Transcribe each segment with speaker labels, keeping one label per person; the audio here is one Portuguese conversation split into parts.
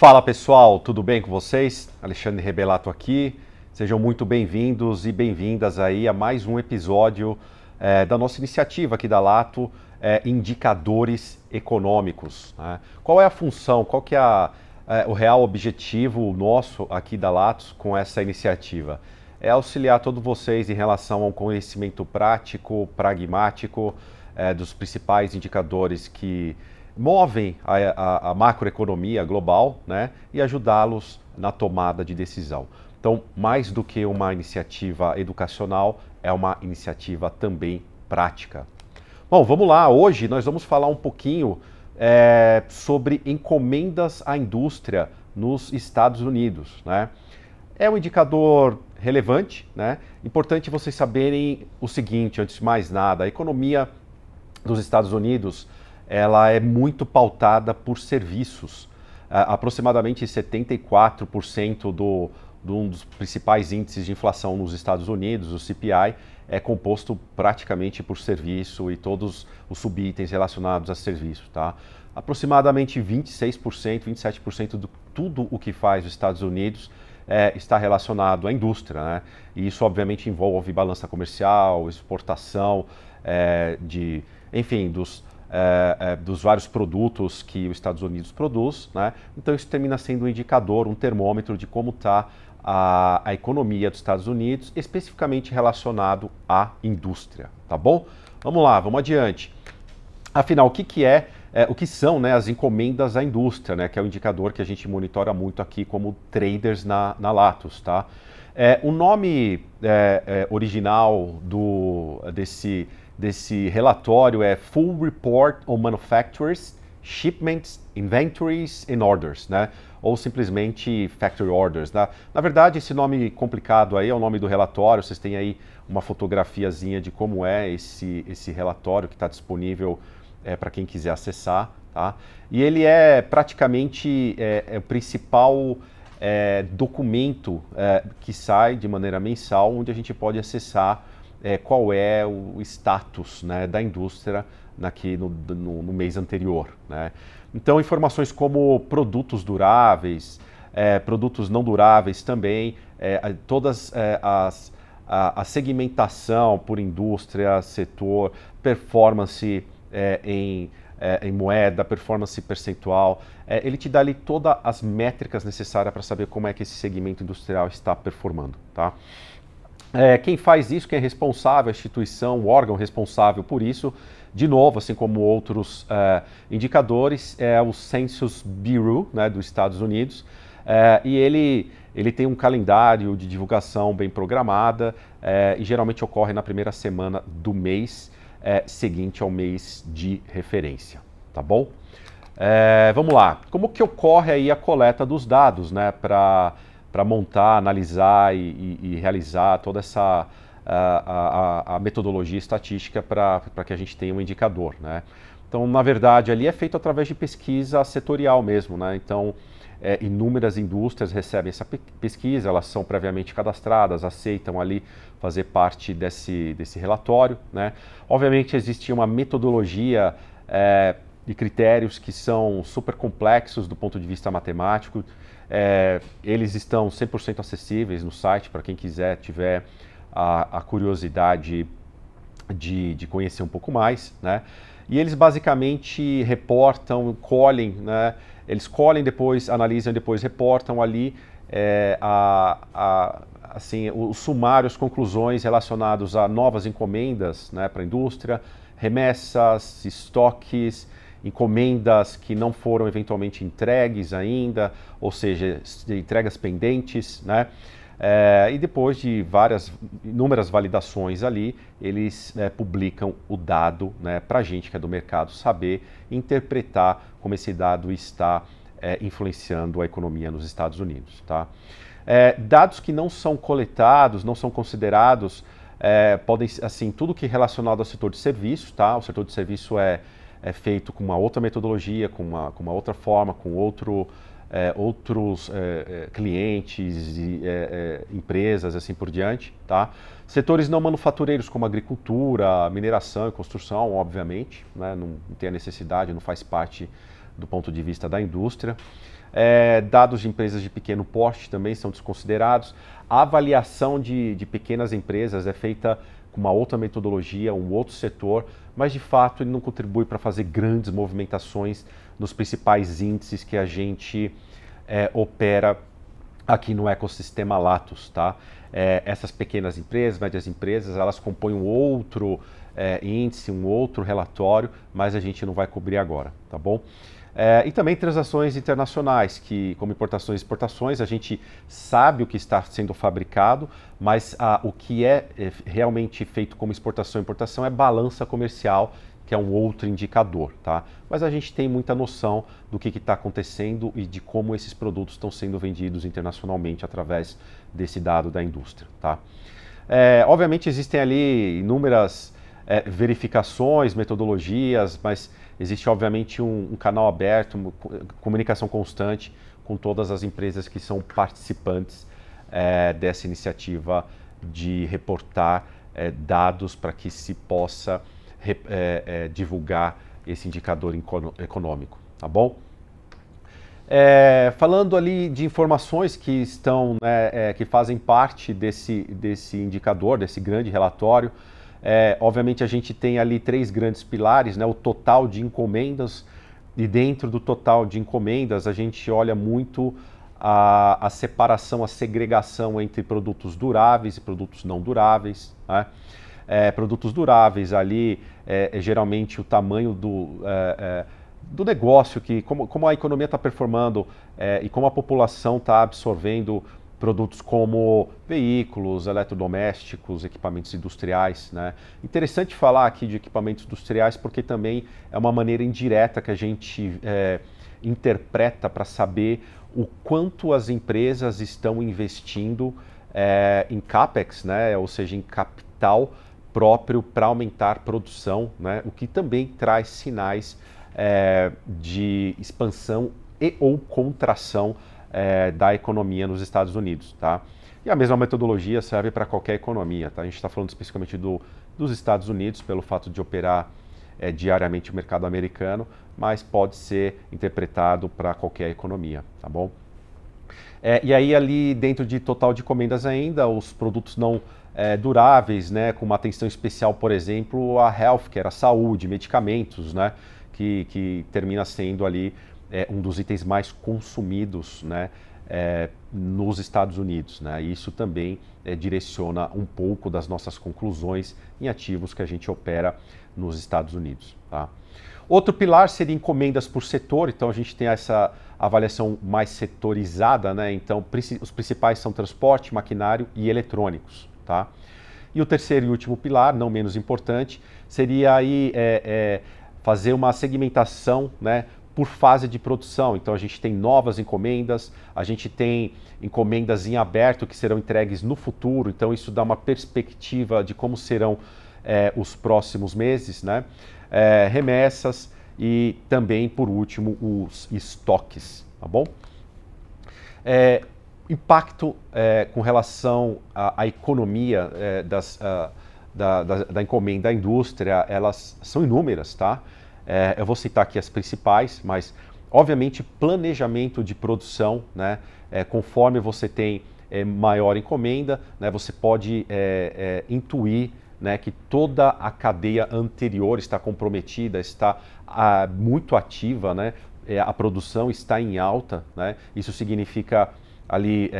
Speaker 1: Fala pessoal, tudo bem com vocês? Alexandre Rebelato aqui. Sejam muito bem-vindos e bem-vindas aí a mais um episódio é, da nossa iniciativa aqui da Lato, é, indicadores econômicos. Né? Qual é a função? Qual que é, a, é o real objetivo nosso aqui da Lato com essa iniciativa? É auxiliar todos vocês em relação ao conhecimento prático, pragmático é, dos principais indicadores que movem a, a, a macroeconomia global né, e ajudá-los na tomada de decisão. Então, mais do que uma iniciativa educacional, é uma iniciativa também prática. Bom, vamos lá. Hoje nós vamos falar um pouquinho é, sobre encomendas à indústria nos Estados Unidos. Né? É um indicador relevante, né? Importante vocês saberem o seguinte, antes de mais nada, a economia dos Estados Unidos ela é muito pautada por serviços. aproximadamente 74% do, de um dos principais índices de inflação nos Estados Unidos, o CPI, é composto praticamente por serviço e todos os subitens relacionados a serviço. Tá? Aproximadamente 26%, 27% de tudo o que faz os Estados Unidos é, está relacionado à indústria. Né? E isso, obviamente, envolve balança comercial, exportação, é, de, enfim, dos, é, é, dos vários produtos que os Estados Unidos produz. Né? Então, isso termina sendo um indicador, um termômetro de como está a, a, economia dos Estados Unidos, especificamente relacionado à indústria. Tá bom? Vamos lá, vamos adiante. Afinal, o que, que é, é o que são né, as encomendas à indústria, né, que é o um indicador que a gente monitora muito aqui como traders na, na Latos. Tá? É, o nome é, é, original do, desse desse relatório é Full Report on Manufacturers, Shipments, Inventories and Orders, né? Ou simplesmente Factory Orders, né? Na verdade, esse nome complicado aí é o nome do relatório. Vocês têm aí uma fotografiazinha de como é esse, esse relatório que está disponível é, para quem quiser acessar, tá? E ele é praticamente é, é o principal é, documento é, que sai de maneira mensal, onde a gente pode acessar é, qual é o status né, da indústria aqui no, no, no, mês anterior. Né? Então, informações como produtos duráveis, é, produtos não duráveis também, é, todas é, as, a, a, segmentação por indústria, setor, performance é, em, é, em, moeda, performance percentual, é, ele te dá ali todas as métricas necessárias para saber como é que esse segmento industrial está performando. Tá? É, quem faz isso, quem é responsável, a instituição, o órgão responsável por isso, de novo, assim como outros é, indicadores, é o Census Bureau né, dos Estados Unidos. É, e ele, ele tem um calendário de divulgação bem programada é, e geralmente ocorre na primeira semana do mês é, seguinte ao mês de referência, tá bom? É, vamos lá. Como que ocorre aí a coleta dos dados, né, para para montar, analisar e, e, e, realizar toda essa a, a, a metodologia estatística para que a gente tenha um indicador. Né? Então, na verdade, ali é feito através de pesquisa setorial mesmo. Né? Então, é, inúmeras indústrias recebem essa pesquisa, elas são previamente cadastradas, aceitam ali fazer parte desse, desse relatório. Né? Obviamente, existe uma metodologia é, e critérios que são super complexos do ponto de vista matemático, é, eles estão 100% acessíveis no site para quem quiser, tiver a, a curiosidade de, de, conhecer um pouco mais. Né? E eles basicamente reportam, colhem, né? eles colhem depois, analisam depois reportam ali é, a, a, assim, os sumários, conclusões relacionados a novas encomendas né, para a indústria, remessas, estoques, encomendas que não foram eventualmente entregues ainda, ou seja, entregas pendentes, né? É, e depois de várias inúmeras validações ali, eles né, publicam o dado né, para a gente que é do mercado saber interpretar como esse dado está é, influenciando a economia nos Estados Unidos. Tá? É, dados que não são coletados, não são considerados, é, podem assim tudo que é relacionado ao setor de serviço, tá? O setor de serviço é é feito com uma outra metodologia, com uma, com uma outra forma, com outro, é, outros é, é clientes e é, é, empresas assim por diante, tá? Setores não manufatureiros como agricultura, mineração e construção, obviamente, né? não tem a necessidade, não faz parte do ponto de vista da indústria. É, dados de empresas de pequeno porte também são desconsiderados. A avaliação de, de pequenas empresas é feita uma outra metodologia, um outro setor, mas de fato ele não contribui para fazer grandes movimentações nos principais índices que a gente é, opera aqui no ecossistema Latos, tá? É, essas pequenas empresas, médias empresas, elas compõem um outro é, índice, um outro relatório, mas a gente não vai cobrir agora, tá bom? É, e também transações internacionais, que como importações e exportações, a gente sabe o que está sendo fabricado, mas o que é, é, realmente feito como exportação e importação é balança comercial, que é um outro indicador, tá? Mas a gente tem muita noção do que está acontecendo e de como esses produtos estão sendo vendidos internacionalmente através desse dado da indústria, tá? É, obviamente existem ali inúmeras é, verificações, metodologias, mas Existe, obviamente, um, um canal aberto, uma comunicação constante com todas as empresas que são participantes é, dessa iniciativa de reportar é, dados para que se possa é, é, divulgar esse indicador econômico, tá bom? É, falando ali de informações que estão, né, é, que fazem parte desse, desse indicador, desse grande relatório, é, obviamente a gente tem ali três grandes pilares, né? o total de encomendas, e dentro do total de encomendas a gente olha muito a, a separação, a segregação entre produtos duráveis e produtos não duráveis. Né? É, produtos duráveis ali é, é, geralmente o tamanho do, é, é, do negócio, que como, como a economia está performando é, e como a população está absorvendo produtos como veículos, eletrodomésticos, equipamentos industriais. Né? Interessante falar aqui de equipamentos industriais porque também é uma maneira indireta que a gente é, interpreta para saber o quanto as empresas estão investindo é, em capex, né? ou seja, em capital próprio para aumentar produção, né? o que também traz sinais é, de expansão e ou contração é, da economia nos Estados Unidos. Tá? E a mesma metodologia serve para qualquer economia. Tá? A gente está falando especificamente do, dos Estados Unidos, pelo fato de operar é, diariamente o mercado americano, mas pode ser interpretado para qualquer economia, tá bom? É, e aí ali dentro de total de encomendas ainda, os produtos não é, duráveis, né, com uma atenção especial, por exemplo, a healthcare, a saúde, medicamentos, né, que, que termina sendo ali é um dos itens mais consumidos né, é, nos Estados Unidos. Né? Isso também é, direciona um pouco das nossas conclusões em ativos que a gente opera nos Estados Unidos. Tá? Outro pilar seria encomendas por setor, então a gente tem essa avaliação mais setorizada, né? então os principais são transporte, maquinário e eletrônicos. Tá? E o terceiro e último pilar, não menos importante, seria aí é, é fazer uma segmentação né, por fase de produção. Então a gente tem novas encomendas, a gente tem encomendas em aberto que serão entregues no futuro. Então isso dá uma perspectiva de como serão é, os próximos meses, né? É, remessas e também por último os estoques, tá bom? É, impacto com relação à, à economia das, a, ah, da, da, da encomenda à indústria, elas são inúmeras, tá? É, eu vou citar aqui as principais, mas obviamente planejamento de produção, né? É, conforme você tem é, maior encomenda, né? Você pode é, é, intuir né, que toda a cadeia anterior está comprometida, está a, ah, muito ativa, né? É, a produção está em alta, né? Isso significa ali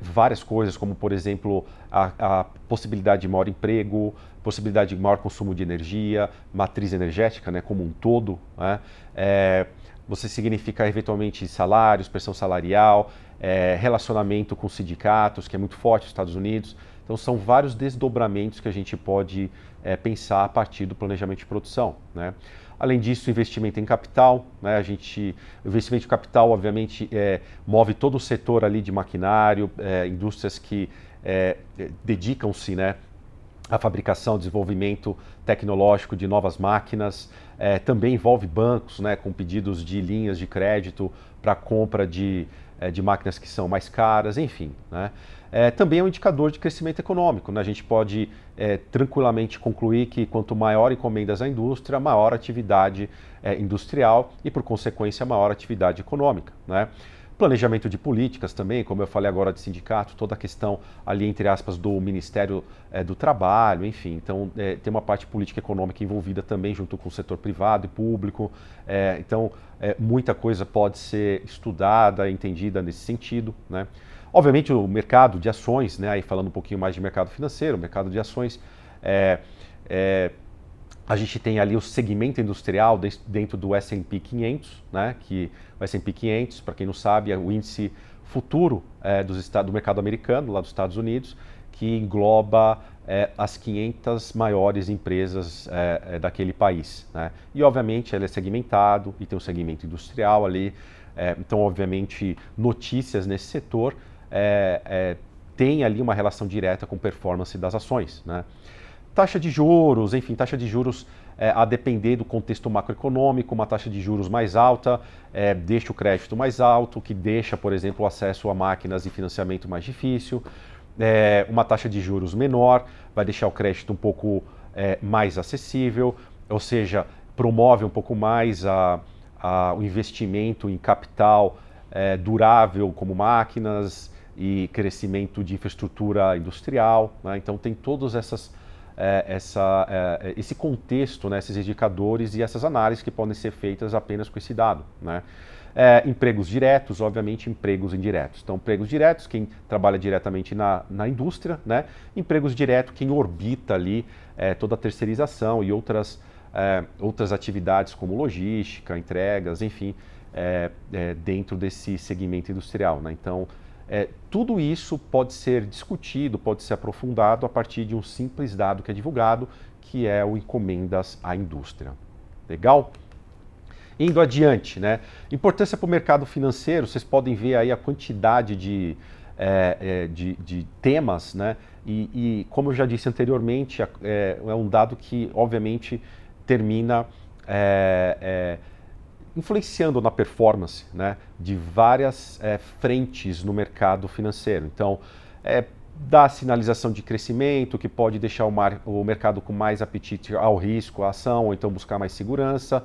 Speaker 1: várias coisas, como por exemplo a, a possibilidade de maior emprego, possibilidade de maior consumo de energia, matriz energética né, como um todo. Né? É, você significa eventualmente salários, pressão salarial, é, relacionamento com sindicatos, que é muito forte nos Estados Unidos. Então, são vários desdobramentos que a gente pode é, pensar a partir do planejamento de produção. Né? Além disso, investimento em capital. Né? A gente, investimento em capital, obviamente, é, move todo o setor ali de maquinário, é, indústrias que é, dedicam-se né, a fabricação, desenvolvimento tecnológico de novas máquinas, é, também envolve bancos né, com pedidos de linhas de crédito para compra de, é, de máquinas que são mais caras, enfim. Né? É, também é um indicador de crescimento econômico. Né? A gente pode é, tranquilamente concluir que quanto maior encomendas à indústria, maior atividade é, industrial e, por consequência, maior atividade econômica. Né? Planejamento de políticas também, como eu falei agora de sindicato, toda a questão ali, entre aspas, do Ministério é, do Trabalho, enfim. Então, é, tem uma parte política econômica envolvida também, junto com o setor privado e público. É, então, muita coisa pode ser estudada, entendida nesse sentido, né? Obviamente, o mercado de ações, né? aí falando um pouquinho mais de mercado financeiro, mercado de ações, é, a gente tem ali o segmento industrial dentro do S&P 500, né? Que o S&P 500, para quem não sabe, é o índice futuro é, dos, do mercado americano, lá dos Estados Unidos, que engloba é, as 500 maiores empresas é, é, daquele país. Né? E, obviamente, ele é segmentado e tem um segmento industrial ali. É, então, obviamente, notícias nesse setor é, é, tem ali uma relação direta com performance das ações. Né? Taxa de juros, enfim, taxa de juros é, a depender do contexto macroeconômico, uma taxa de juros mais alta é, deixa o crédito mais alto, que deixa, por exemplo, o acesso a máquinas e financiamento mais difícil. É, uma taxa de juros menor vai deixar o crédito um pouco mais acessível, ou seja, promove um pouco mais a, a, o investimento em capital durável, como máquinas e crescimento de infraestrutura industrial. Né? Então, tem todas essas é, essa, é, é, esse contexto, né, esses indicadores e essas análises que podem ser feitas apenas com esse dado. Né? É, empregos diretos, obviamente, empregos indiretos. Então, empregos diretos, quem trabalha diretamente na, na indústria, né? empregos diretos, quem orbita ali é, toda a terceirização e outras, é, outras atividades como logística, entregas, enfim, é, é, dentro desse segmento industrial. Né? Então, é, tudo isso pode ser discutido, pode ser aprofundado a partir de um simples dado que é divulgado, que é o encomendas à indústria. Legal? Indo adiante, né? Importância para o mercado financeiro, vocês podem ver aí a quantidade de, é, é de, de, temas, né? E, e, como eu já disse anteriormente, é, é um dado que, obviamente, termina é, é influenciando na performance né, de várias é, frentes no mercado financeiro. Então, é, dá sinalização de crescimento, que pode deixar o, mar, o, mercado com mais apetite ao risco, à ação, ou então buscar mais segurança,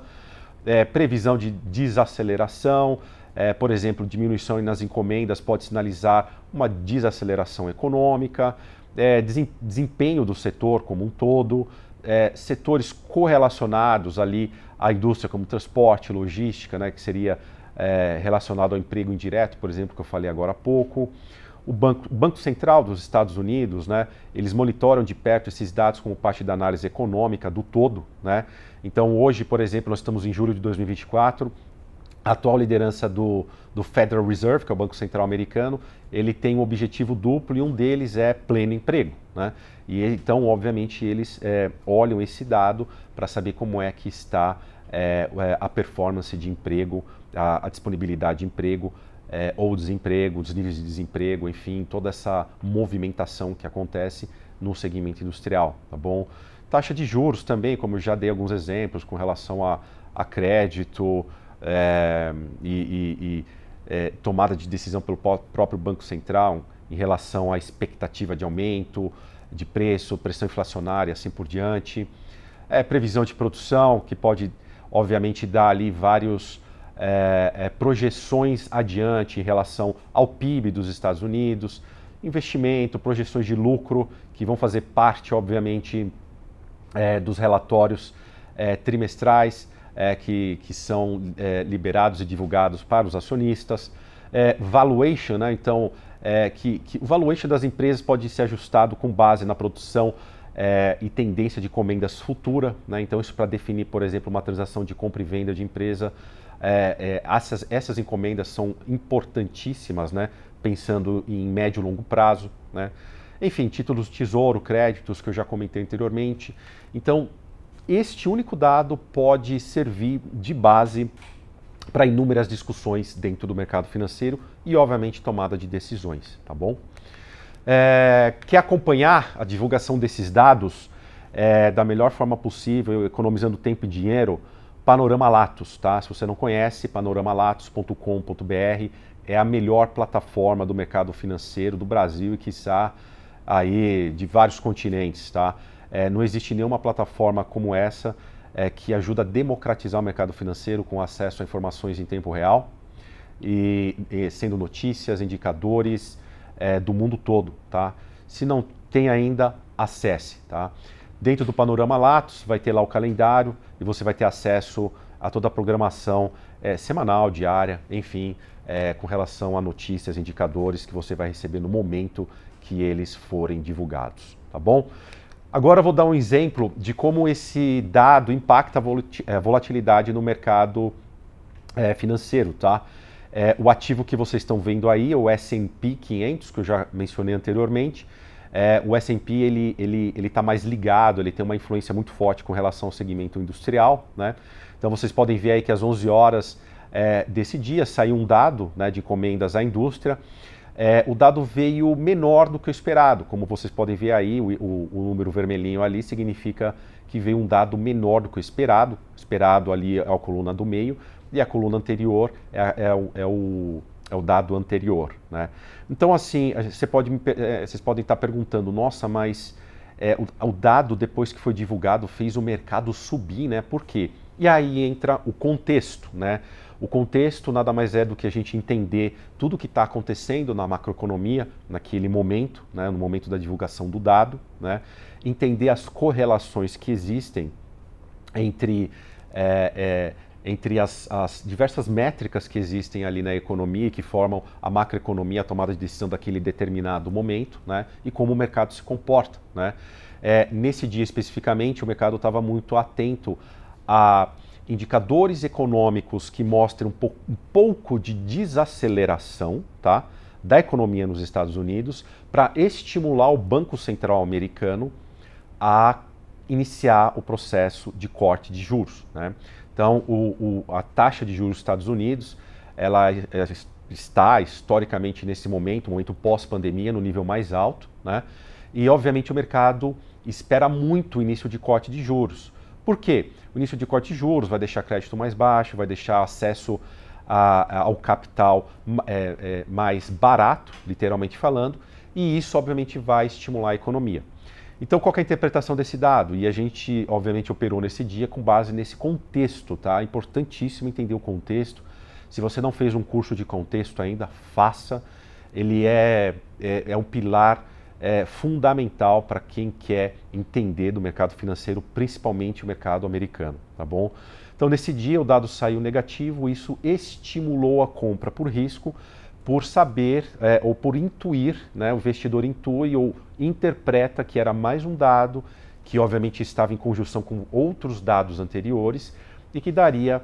Speaker 1: é, previsão de desaceleração, é, por exemplo, diminuição nas encomendas pode sinalizar uma desaceleração econômica, é, desempenho do setor como um todo, é, setores correlacionados ali a indústria como transporte, logística, né, que seria é, relacionado ao emprego indireto, por exemplo, que eu falei agora há pouco. O Banco, o Banco Central dos Estados Unidos, né, eles monitoram de perto esses dados como parte da análise econômica do todo. Né? Então, hoje, por exemplo, nós estamos em julho de 2024, a atual liderança do, do Federal Reserve, que é o Banco Central americano, ele tem um objetivo duplo e um deles é pleno emprego. Né? E então, obviamente, eles é, olham esse dado para saber como é que está é, é, a performance de emprego, a, a disponibilidade de emprego, é, ou desemprego, os níveis de desemprego, enfim, toda essa movimentação que acontece no segmento industrial, tá bom? Taxa de juros também, como eu já dei alguns exemplos com relação a, a crédito, é, e, e, e é, tomada de decisão pelo próprio Banco Central em relação à expectativa de aumento de preço, pressão inflacionária, assim por diante. É, previsão de produção, que pode, obviamente, dar ali vários é, é, projeções adiante em relação ao PIB dos Estados Unidos, investimento, projeções de lucro, que vão fazer parte, obviamente, é, dos relatórios é, trimestrais é, que, que são é, liberados e divulgados para os acionistas. É, valuation, né? então, é, que, que o valuation das empresas pode ser ajustado com base na produção é, e tendência de comendas futura. Né? Então, isso para definir, por exemplo, uma transação de compra e venda de empresa. É, é, essas, essas, encomendas são importantíssimas, né? pensando em médio e longo prazo. Né? Enfim, títulos tesouro, créditos, que eu já comentei anteriormente. Então, este único dado pode servir de base para inúmeras discussões dentro do mercado financeiro e, obviamente, tomada de decisões, tá bom? É, quer acompanhar a divulgação desses dados é, da melhor forma possível, economizando tempo e dinheiro? Panorama Latos, tá? Se você não conhece, panoramalatos.com.br é a melhor plataforma do mercado financeiro do Brasil e, quiçá, aí de vários continentes, tá? É, não existe nenhuma plataforma como essa é, que ajuda a democratizar o mercado financeiro com acesso a informações em tempo real e, e sendo notícias, indicadores é, do mundo todo, tá? Se não tem ainda, acesse, tá? Dentro do Panorama Latos vai ter lá o calendário e você vai ter acesso a toda a programação é, semanal, diária, enfim, é, com relação a notícias, indicadores que você vai receber no momento que eles forem divulgados, tá bom? Agora vou dar um exemplo de como esse dado impacta a eh, volatilidade no mercado é, financeiro, tá? É, o ativo que vocês estão vendo aí o S&P 500, que eu já mencionei anteriormente. É, o S&P ele ele ele está mais ligado, ele tem uma influência muito forte com relação ao segmento industrial, né? Então vocês podem ver aí que às 11 horas desse dia saiu um dado né, de encomendas à indústria é, o dado veio menor do que o esperado. Como vocês podem ver aí, o, o, o, número vermelhinho ali significa que veio um dado menor do que o esperado. esperado ali é a coluna do meio e a coluna anterior é, é, o, é o, é o dado anterior. Né? Então, assim, você pode me, é, vocês podem estar perguntando, nossa, mas é, o, dado, depois que foi divulgado, fez o mercado subir, né? Por quê? E aí entra o contexto, né? O contexto nada mais é do que a gente entender tudo o que está acontecendo na macroeconomia naquele momento, né, no momento da divulgação do dado, né, entender as correlações que existem entre, é, é, entre as, as, diversas métricas que existem ali na economia e que formam a macroeconomia, a tomada de decisão daquele determinado momento, né, e como o mercado se comporta. Né. É, nesse dia especificamente, o mercado estava muito atento a indicadores econômicos que mostrem um pouco de desaceleração tá, da economia nos Estados Unidos para estimular o Banco Central americano a iniciar o processo de corte de juros. Né? Então, o, o, a taxa de juros dos Estados Unidos ela, ela é, é, está historicamente nesse momento, momento pós-pandemia, no nível mais alto, né? E obviamente o mercado espera muito o início de corte de juros. Por quê? O início de corte de juros vai deixar crédito mais baixo, vai deixar acesso a, ao capital é, é, mais barato, literalmente falando, e isso obviamente vai estimular a economia. Então, qual é a interpretação desse dado? E a gente, obviamente, operou nesse dia com base nesse contexto, tá? É importantíssimo entender o contexto. Se você não fez um curso de contexto ainda, faça. Ele é, é, é um pilar é, fundamental para quem quer entender do mercado financeiro, principalmente o mercado americano, tá bom? Então, nesse dia, o dado saiu negativo, isso estimulou a compra por risco, por saber é, ou por intuir, né, o investidor intui ou interpreta que era mais um dado que, obviamente, estava em conjunção com outros dados anteriores e que daria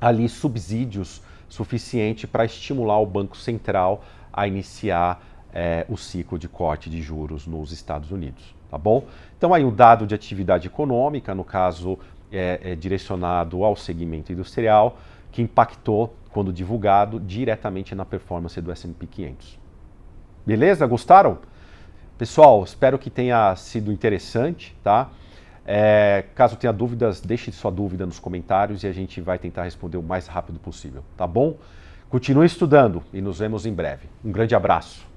Speaker 1: ali subsídios suficiente para estimular o Banco Central a iniciar é, o ciclo de corte de juros nos Estados Unidos, tá bom? Então aí o dado de atividade econômica, no caso é, é direcionado ao segmento industrial, que impactou, quando divulgado, diretamente na performance do S&P 500. Beleza? Gostaram? Pessoal, espero que tenha sido interessante, tá? É, caso tenha dúvidas, deixe sua dúvida nos comentários e a gente vai tentar responder o mais rápido possível, tá bom? Continue estudando e nos vemos em breve. Um grande abraço.